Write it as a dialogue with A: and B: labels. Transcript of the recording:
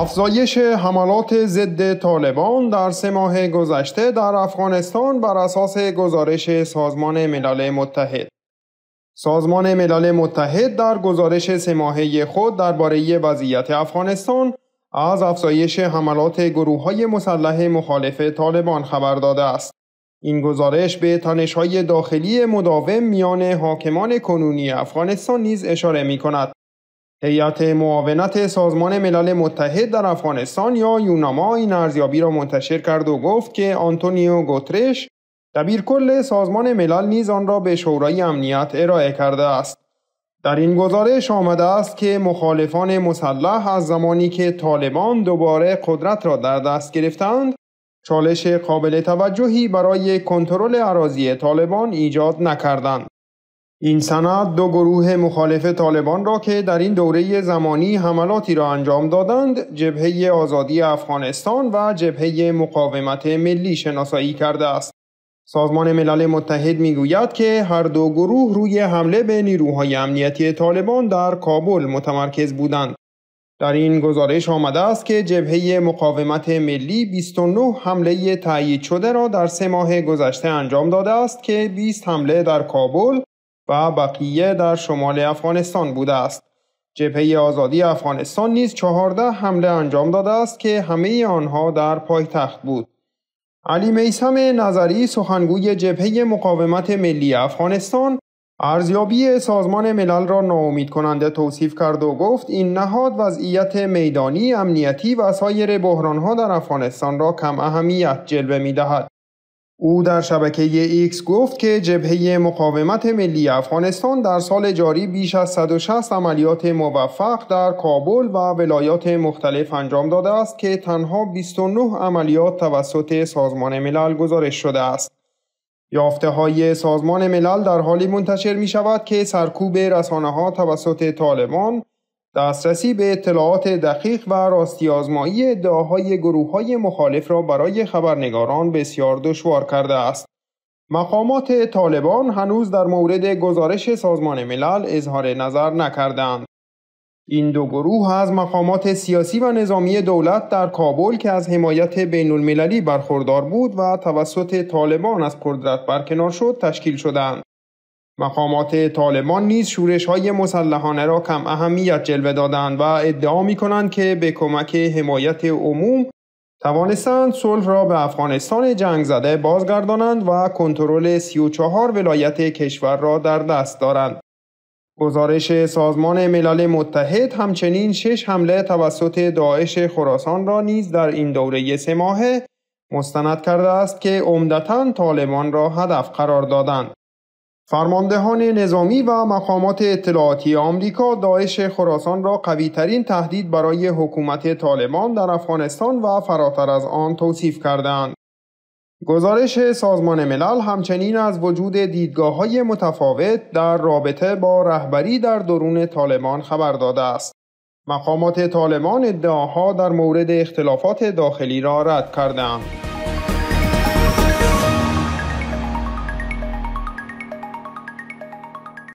A: افزایش حملات ضد طالبان در سه ماه گذشته در افغانستان بر اساس گزارش سازمان ملل متحد سازمان ملل متحد در گزارش سه ماهه خود درباره وضعیت افغانستان از افزایش حملات گروه های مسلح مخالف طالبان خبر داده است. این گزارش به تنش های داخلی مداوم میان حاکمان کنونی افغانستان نیز اشاره می کند. هیئت معاونت سازمان ملل متحد در افغانستان یا یوناما این ارزیابی را منتشر کرد و گفت که آنتونیو گوترش دبیرکل سازمان ملل نیز آن را به شورای امنیت ارائه کرده است در این گزارش آمده است که مخالفان مسلح از زمانی که طالبان دوباره قدرت را در دست گرفتند چالش قابل توجهی برای کنترل عراضی طالبان ایجاد نکردند این سند دو گروه مخالف طالبان را که در این دوره زمانی حملاتی را انجام دادند جبهه آزادی افغانستان و جبهه مقاومت ملی شناسایی کرده است سازمان ملل متحد میگوید که هر دو گروه روی حمله به نیروهای امنیتی طالبان در کابل متمرکز بودند در این گزارش آمده است که جبهه مقاومت ملی 29 حمله تایید شده را در سه ماه گذشته انجام داده است که 20 حمله در کابل و بقیه در شمال افغانستان بوده است. جبهه آزادی افغانستان نیز 14 حمله انجام داده است که همه آنها در پایتخت بود. علی میسم نظری سخنگوی جبهه مقاومت ملی افغانستان ارزیابی سازمان ملل را ناامید کننده توصیف کرد و گفت این نهاد وضعیت میدانی، امنیتی و سایر بحرانها در افغانستان را کم اهمیت جلوه می دهد. او در شبکه ایکس گفت که جبهه مقاومت ملی افغانستان در سال جاری بیش از 160 عملیات موفق در کابل و ولایات مختلف انجام داده است که تنها 29 عملیات توسط سازمان ملل گزارش شده است. یافته های سازمان ملل در حالی منتشر می شود که سرکوب رسانه ها توسط طالبان دسترسی به اطلاعات دقیق و راستی آزمایی ادعاهای گروه های مخالف را برای خبرنگاران بسیار دشوار کرده است. مقامات طالبان هنوز در مورد گزارش سازمان ملل اظهار نظر نکردند. این دو گروه از مقامات سیاسی و نظامی دولت در کابل که از حمایت بین المللی برخوردار بود و توسط طالبان از قدرت برکنار شد تشکیل شدند. مقامات طالبان نیز شورش های مسلحانه را کم اهمیت جلوه دادند و ادعا می کنند که به کمک حمایت عموم توانستند صلح را به افغانستان جنگ زده بازگردانند و کنترل 34 ولایت کشور را در دست دارند. گزارش سازمان ملل متحد همچنین شش حمله توسط داعش خراسان را نیز در این دوره سه ماهه مستند کرده است که عمدتا طالبان را هدف قرار دادند. فرماندهان نظامی و مقامات اطلاعاتی آمریکا داعش خراسان را قویترین تهدید برای حکومت طالبان در افغانستان و فراتر از آن توصیف کردند. گزارش سازمان ملل همچنین از وجود دیدگاه های متفاوت در رابطه با رهبری در درون طالبان خبر داده است. مقامات طالبان ادعاها در مورد اختلافات داخلی را رد کردند.